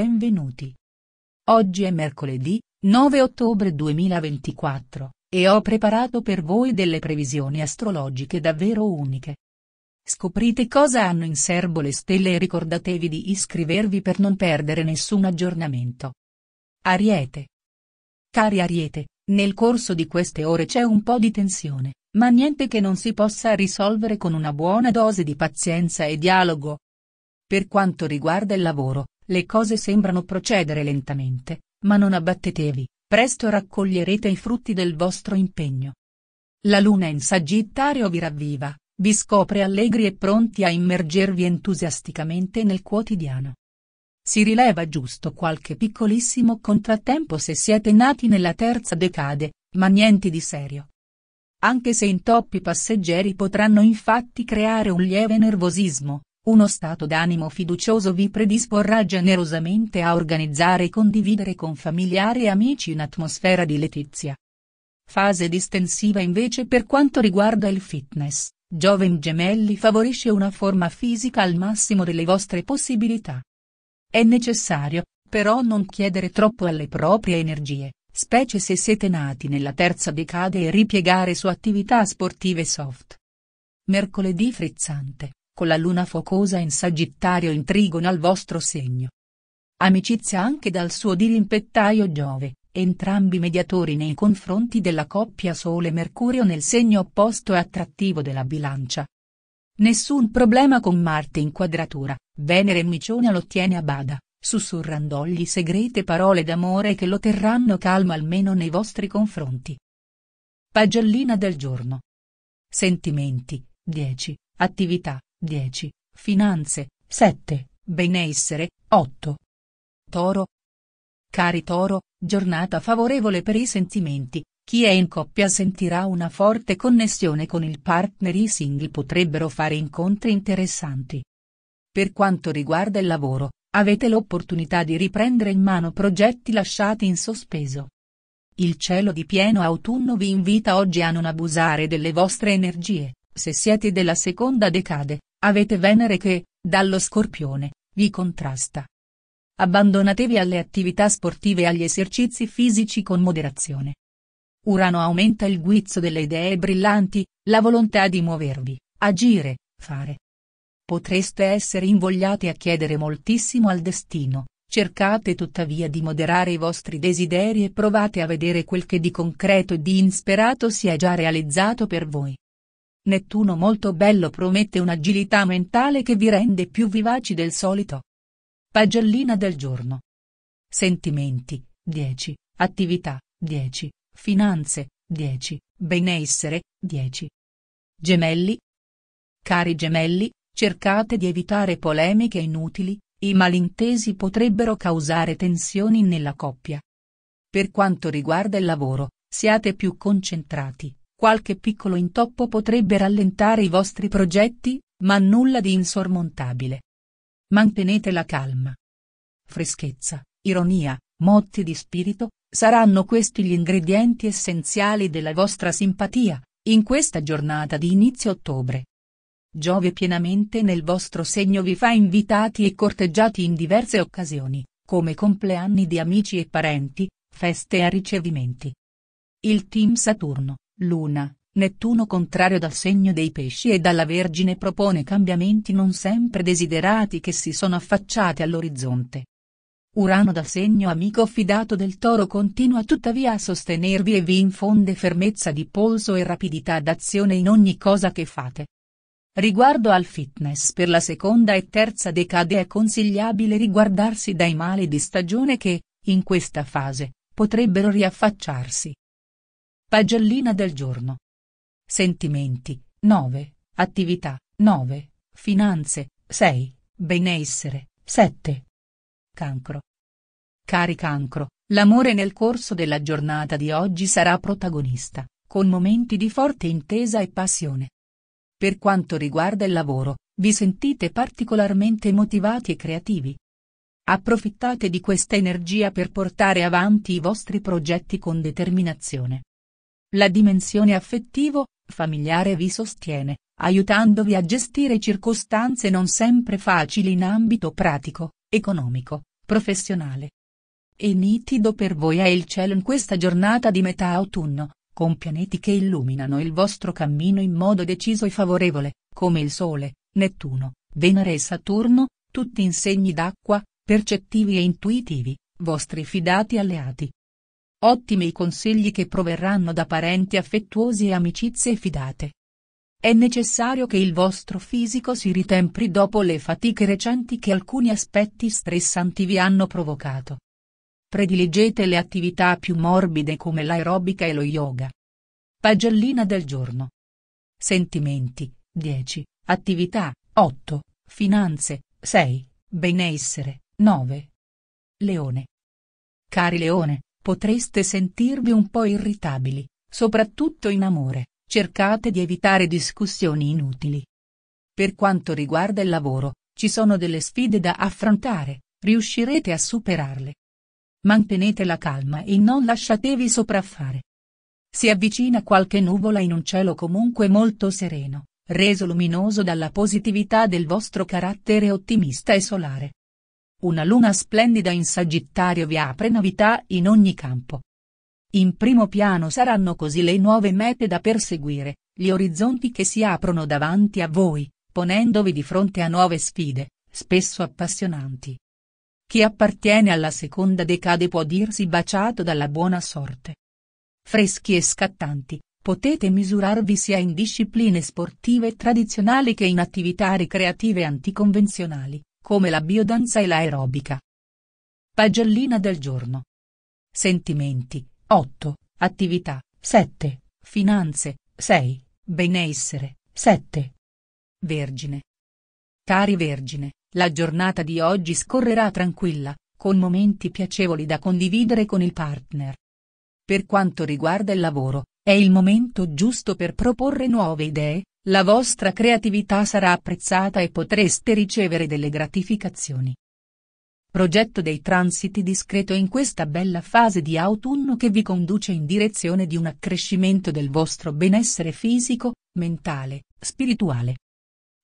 benvenuti. Oggi è mercoledì, 9 ottobre 2024, e ho preparato per voi delle previsioni astrologiche davvero uniche. Scoprite cosa hanno in serbo le stelle e ricordatevi di iscrivervi per non perdere nessun aggiornamento. Ariete. Cari Ariete, nel corso di queste ore c'è un po' di tensione, ma niente che non si possa risolvere con una buona dose di pazienza e dialogo. Per quanto riguarda il lavoro, le cose sembrano procedere lentamente, ma non abbattetevi, presto raccoglierete i frutti del vostro impegno. La luna in Sagittario vi ravviva, vi scopre allegri e pronti a immergervi entusiasticamente nel quotidiano. Si rileva giusto qualche piccolissimo contrattempo se siete nati nella terza decade, ma niente di serio. Anche se intoppi passeggeri potranno infatti creare un lieve nervosismo, uno stato d'animo fiducioso vi predisporrà generosamente a organizzare e condividere con familiari e amici un'atmosfera di letizia. Fase distensiva invece per quanto riguarda il fitness, Gioven Gemelli favorisce una forma fisica al massimo delle vostre possibilità. È necessario, però non chiedere troppo alle proprie energie, specie se siete nati nella terza decade e ripiegare su attività sportive soft. Mercoledì frizzante con la luna focosa in Sagittario in trigono al vostro segno. Amicizia anche dal suo dirimpettaio Giove, entrambi mediatori nei confronti della coppia Sole-Mercurio nel segno opposto e attrattivo della bilancia. Nessun problema con Marte in quadratura, Venere in Micione lo tiene a bada, sussurrandogli segrete parole d'amore che lo terranno calmo almeno nei vostri confronti. Pagellina del giorno. Sentimenti, 10, attività, 10, finanze, 7, benessere, 8. Toro. Cari Toro, giornata favorevole per i sentimenti, chi è in coppia sentirà una forte connessione con il partner i single potrebbero fare incontri interessanti. Per quanto riguarda il lavoro, avete l'opportunità di riprendere in mano progetti lasciati in sospeso. Il cielo di pieno autunno vi invita oggi a non abusare delle vostre energie, se siete della seconda decade, Avete Venere che, dallo Scorpione, vi contrasta. Abbandonatevi alle attività sportive e agli esercizi fisici con moderazione. Urano aumenta il guizzo delle idee brillanti, la volontà di muovervi, agire, fare. Potreste essere invogliati a chiedere moltissimo al destino, cercate tuttavia di moderare i vostri desideri e provate a vedere quel che di concreto e di insperato si è già realizzato per voi. Nettuno molto bello promette un'agilità mentale che vi rende più vivaci del solito. Pagellina del giorno. Sentimenti, 10, attività, 10, finanze, 10, benessere, 10. Gemelli. Cari gemelli, cercate di evitare polemiche inutili, i malintesi potrebbero causare tensioni nella coppia. Per quanto riguarda il lavoro, siate più concentrati, Qualche piccolo intoppo potrebbe rallentare i vostri progetti, ma nulla di insormontabile. Mantenete la calma. Freschezza, ironia, motti di spirito, saranno questi gli ingredienti essenziali della vostra simpatia, in questa giornata di inizio ottobre. Giove pienamente nel vostro segno vi fa invitati e corteggiati in diverse occasioni, come compleanni di amici e parenti, feste e ricevimenti. Il team Saturno, Luna, Nettuno contrario dal segno dei pesci e dalla Vergine propone cambiamenti non sempre desiderati che si sono affacciati all'orizzonte. Urano dal segno amico fidato del toro continua tuttavia a sostenervi e vi infonde fermezza di polso e rapidità d'azione in ogni cosa che fate. Riguardo al fitness per la seconda e terza decade è consigliabile riguardarsi dai mali di stagione che, in questa fase, potrebbero riaffacciarsi. Pagellina del giorno. Sentimenti, 9, attività, 9, finanze, 6, benessere, 7. Cancro. Cari cancro, l'amore nel corso della giornata di oggi sarà protagonista, con momenti di forte intesa e passione. Per quanto riguarda il lavoro, vi sentite particolarmente motivati e creativi. Approfittate di questa energia per portare avanti i vostri progetti con determinazione. La dimensione affettivo, familiare vi sostiene, aiutandovi a gestire circostanze non sempre facili in ambito pratico, economico, professionale. E nitido per voi è il cielo in questa giornata di metà autunno, con pianeti che illuminano il vostro cammino in modo deciso e favorevole, come il Sole, Nettuno, Venere e Saturno, tutti in segni d'acqua, percettivi e intuitivi, vostri fidati alleati Ottimi i consigli che proverranno da parenti affettuosi e amicizie fidate. È necessario che il vostro fisico si ritempri dopo le fatiche recenti che alcuni aspetti stressanti vi hanno provocato. Prediligete le attività più morbide come l'aerobica e lo yoga. Pagellina del giorno. Sentimenti, 10, attività, 8, finanze, 6, benessere, 9. Leone. Cari Leone, Potreste sentirvi un po' irritabili, soprattutto in amore, cercate di evitare discussioni inutili. Per quanto riguarda il lavoro, ci sono delle sfide da affrontare, riuscirete a superarle. Mantenete la calma e non lasciatevi sopraffare. Si avvicina qualche nuvola in un cielo comunque molto sereno, reso luminoso dalla positività del vostro carattere ottimista e solare. Una luna splendida in Sagittario vi apre novità in ogni campo. In primo piano saranno così le nuove mete da perseguire, gli orizzonti che si aprono davanti a voi, ponendovi di fronte a nuove sfide, spesso appassionanti. Chi appartiene alla seconda decade può dirsi baciato dalla buona sorte. Freschi e scattanti, potete misurarvi sia in discipline sportive tradizionali che in attività ricreative anticonvenzionali come la biodanza e l'aerobica. Pagellina del giorno. Sentimenti, 8, attività, 7, finanze, 6, benessere, 7. Vergine. Cari Vergine, la giornata di oggi scorrerà tranquilla, con momenti piacevoli da condividere con il partner. Per quanto riguarda il lavoro, è il momento giusto per proporre nuove idee, la vostra creatività sarà apprezzata e potreste ricevere delle gratificazioni. Progetto dei transiti discreto in questa bella fase di autunno che vi conduce in direzione di un accrescimento del vostro benessere fisico, mentale, spirituale.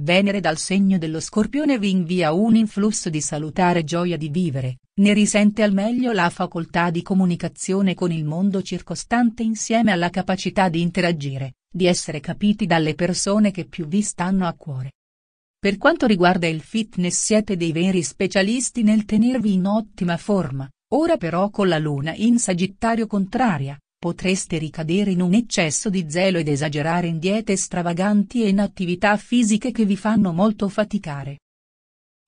Venere dal segno dello scorpione vi invia un influsso di salutare gioia di vivere, ne risente al meglio la facoltà di comunicazione con il mondo circostante insieme alla capacità di interagire, di essere capiti dalle persone che più vi stanno a cuore. Per quanto riguarda il fitness siete dei veri specialisti nel tenervi in ottima forma, ora però con la luna in sagittario contraria, potreste ricadere in un eccesso di zelo ed esagerare in diete stravaganti e in attività fisiche che vi fanno molto faticare.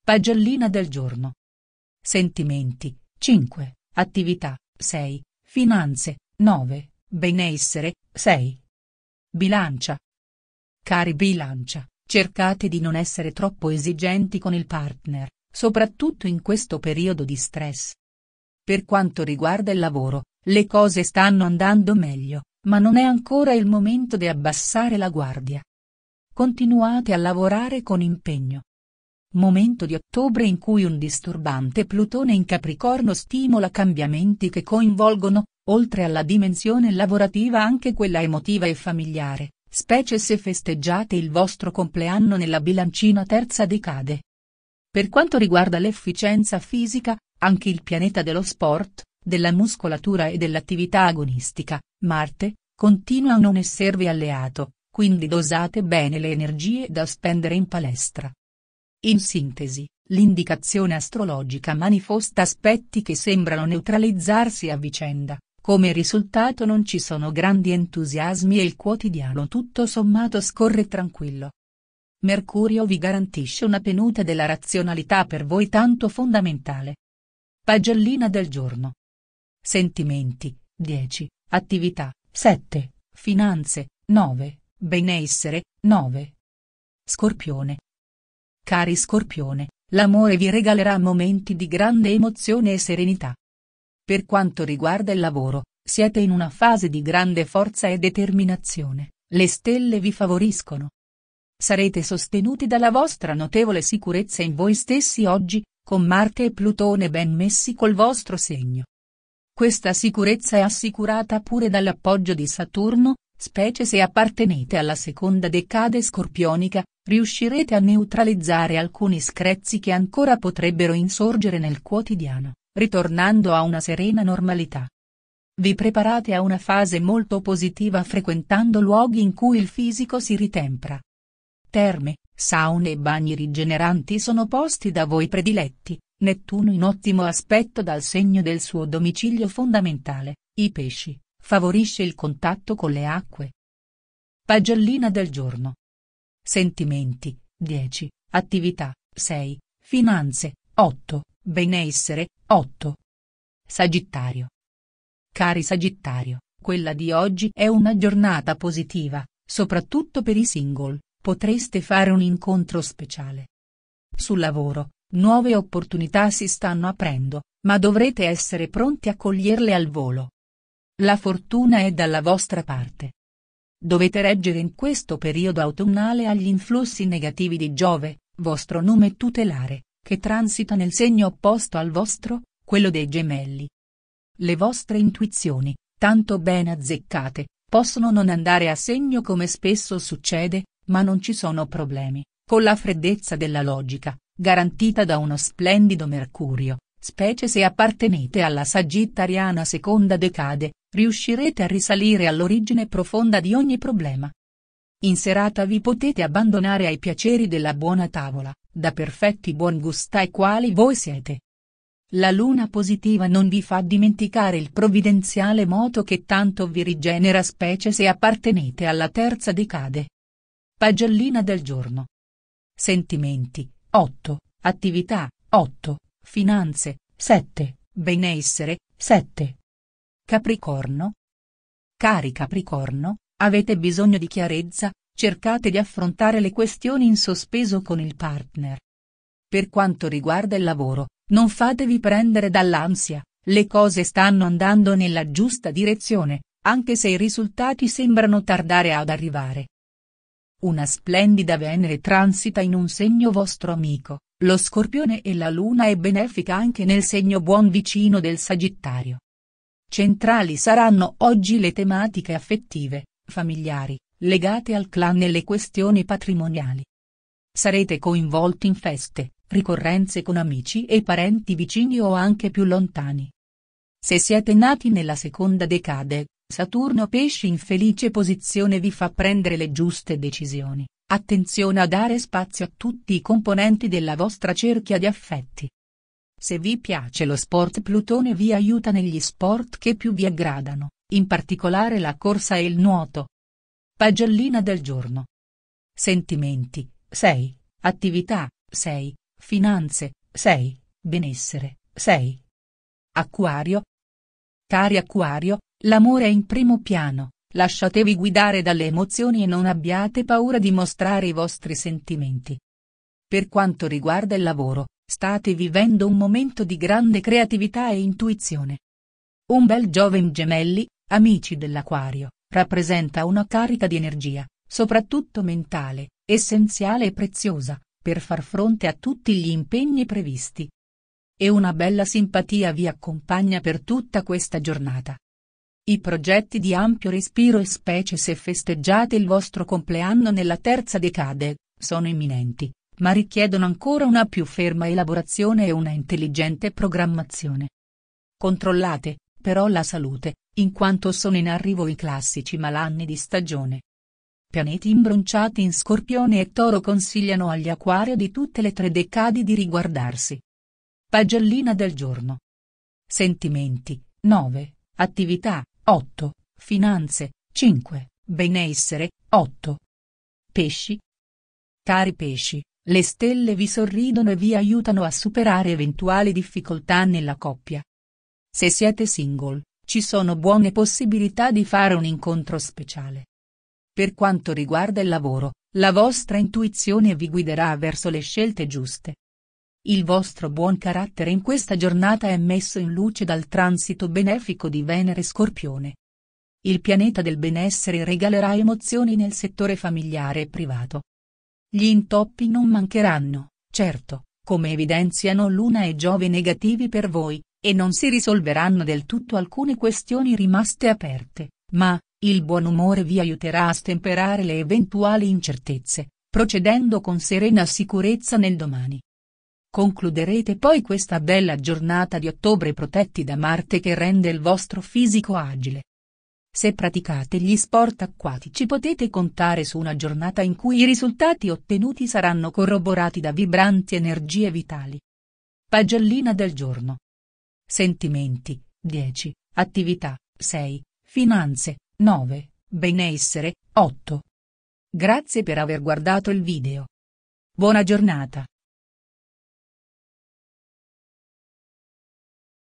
Pagellina del giorno. Sentimenti, 5, attività, 6, finanze, 9, benessere, 6. Bilancia. Cari bilancia, cercate di non essere troppo esigenti con il partner, soprattutto in questo periodo di stress. Per quanto riguarda il lavoro, le cose stanno andando meglio, ma non è ancora il momento di abbassare la guardia. Continuate a lavorare con impegno. Momento di ottobre in cui un disturbante Plutone in Capricorno stimola cambiamenti che coinvolgono Oltre alla dimensione lavorativa anche quella emotiva e familiare, specie se festeggiate il vostro compleanno nella bilancina terza decade. Per quanto riguarda l'efficienza fisica, anche il pianeta dello sport, della muscolatura e dell'attività agonistica, Marte, continua a non esservi alleato, quindi dosate bene le energie da spendere in palestra. In sintesi, l'indicazione astrologica manifesta aspetti che sembrano neutralizzarsi a vicenda, come risultato non ci sono grandi entusiasmi e il quotidiano tutto sommato scorre tranquillo. Mercurio vi garantisce una penuta della razionalità per voi tanto fondamentale. Pagellina del giorno. Sentimenti, 10, attività, 7, finanze, 9, benessere, 9. Scorpione. Cari Scorpione, l'amore vi regalerà momenti di grande emozione e serenità. Per quanto riguarda il lavoro, siete in una fase di grande forza e determinazione, le stelle vi favoriscono. Sarete sostenuti dalla vostra notevole sicurezza in voi stessi oggi, con Marte e Plutone ben messi col vostro segno. Questa sicurezza è assicurata pure dall'appoggio di Saturno, specie se appartenete alla seconda decade scorpionica, riuscirete a neutralizzare alcuni screzzi che ancora potrebbero insorgere nel quotidiano ritornando a una serena normalità. Vi preparate a una fase molto positiva frequentando luoghi in cui il fisico si ritempra. Terme, saune e bagni rigeneranti sono posti da voi prediletti, Nettuno in ottimo aspetto dal segno del suo domicilio fondamentale, i pesci, favorisce il contatto con le acque. Pagellina del giorno. Sentimenti, 10, attività, 6, finanze, 8, Benessere, 8. Sagittario. Cari Sagittario, quella di oggi è una giornata positiva, soprattutto per i single, potreste fare un incontro speciale. Sul lavoro, nuove opportunità si stanno aprendo, ma dovrete essere pronti a coglierle al volo. La fortuna è dalla vostra parte. Dovete reggere in questo periodo autunnale agli influssi negativi di Giove, vostro nome tutelare, che transita nel segno opposto al vostro, quello dei gemelli. Le vostre intuizioni, tanto ben azzeccate, possono non andare a segno come spesso succede, ma non ci sono problemi, con la freddezza della logica, garantita da uno splendido Mercurio, specie se appartenete alla Sagittariana seconda decade, riuscirete a risalire all'origine profonda di ogni problema. In serata vi potete abbandonare ai piaceri della buona tavola, da perfetti buongusta e quali voi siete. La luna positiva non vi fa dimenticare il provvidenziale moto che tanto vi rigenera specie se appartenete alla terza decade. Pagellina del giorno. Sentimenti, 8, attività, 8, finanze, 7, benessere, 7. Capricorno. Cari Capricorno, avete bisogno di chiarezza, Cercate di affrontare le questioni in sospeso con il partner. Per quanto riguarda il lavoro, non fatevi prendere dall'ansia, le cose stanno andando nella giusta direzione, anche se i risultati sembrano tardare ad arrivare. Una splendida Venere transita in un segno vostro amico, lo Scorpione e la Luna è benefica anche nel segno buon vicino del Sagittario. Centrali saranno oggi le tematiche affettive, familiari, legate al clan e le questioni patrimoniali. Sarete coinvolti in feste, ricorrenze con amici e parenti vicini o anche più lontani. Se siete nati nella seconda decade, Saturno Pesci in felice posizione vi fa prendere le giuste decisioni, attenzione a dare spazio a tutti i componenti della vostra cerchia di affetti. Se vi piace lo sport Plutone vi aiuta negli sport che più vi aggradano, in particolare la corsa e il nuoto, Pagellina del giorno. Sentimenti 6. Attività 6. Finanze 6. Benessere 6. Acquario. Cari Acquario, l'amore è in primo piano, lasciatevi guidare dalle emozioni e non abbiate paura di mostrare i vostri sentimenti. Per quanto riguarda il lavoro, state vivendo un momento di grande creatività e intuizione. Un bel giovane gemelli, amici dell'Aquario, Rappresenta una carica di energia, soprattutto mentale, essenziale e preziosa, per far fronte a tutti gli impegni previsti. E una bella simpatia vi accompagna per tutta questa giornata. I progetti di ampio respiro e specie se festeggiate il vostro compleanno nella terza decade, sono imminenti, ma richiedono ancora una più ferma elaborazione e una intelligente programmazione. Controllate, però la salute, in quanto sono in arrivo i classici malanni di stagione. Pianeti imbronciati in Scorpione e Toro consigliano agli acquario di tutte le tre decadi di riguardarsi. Pagellina del giorno. Sentimenti, 9, attività, 8, finanze, 5, benessere, 8. Pesci. Cari pesci, le stelle vi sorridono e vi aiutano a superare eventuali difficoltà nella coppia. Se siete single, ci sono buone possibilità di fare un incontro speciale. Per quanto riguarda il lavoro, la vostra intuizione vi guiderà verso le scelte giuste. Il vostro buon carattere in questa giornata è messo in luce dal transito benefico di Venere Scorpione. Il pianeta del benessere regalerà emozioni nel settore familiare e privato. Gli intoppi non mancheranno, certo, come evidenziano Luna e Giove negativi per voi, e non si risolveranno del tutto alcune questioni rimaste aperte, ma, il buon umore vi aiuterà a stemperare le eventuali incertezze, procedendo con serena sicurezza nel domani. Concluderete poi questa bella giornata di ottobre protetti da Marte che rende il vostro fisico agile. Se praticate gli sport acquatici potete contare su una giornata in cui i risultati ottenuti saranno corroborati da vibranti energie vitali. Pagellina del giorno sentimenti, 10, attività, 6, finanze, 9, benessere, 8. Grazie per aver guardato il video. Buona giornata.